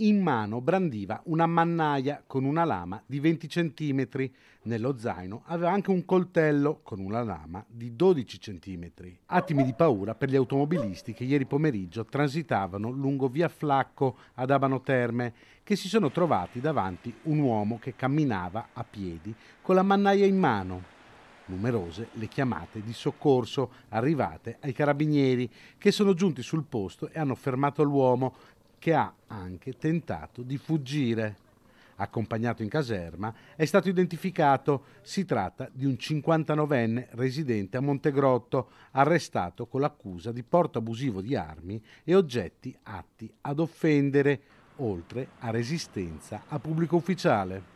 In mano brandiva una mannaia con una lama di 20 cm. Nello zaino aveva anche un coltello con una lama di 12 cm. Attimi di paura per gli automobilisti che ieri pomeriggio transitavano lungo via Flacco ad Abano Terme, che si sono trovati davanti un uomo che camminava a piedi con la mannaia in mano. Numerose le chiamate di soccorso arrivate ai carabinieri che sono giunti sul posto e hanno fermato l'uomo che ha anche tentato di fuggire. Accompagnato in caserma, è stato identificato. Si tratta di un 59enne residente a Montegrotto, arrestato con l'accusa di porto abusivo di armi e oggetti atti ad offendere, oltre a resistenza a pubblico ufficiale.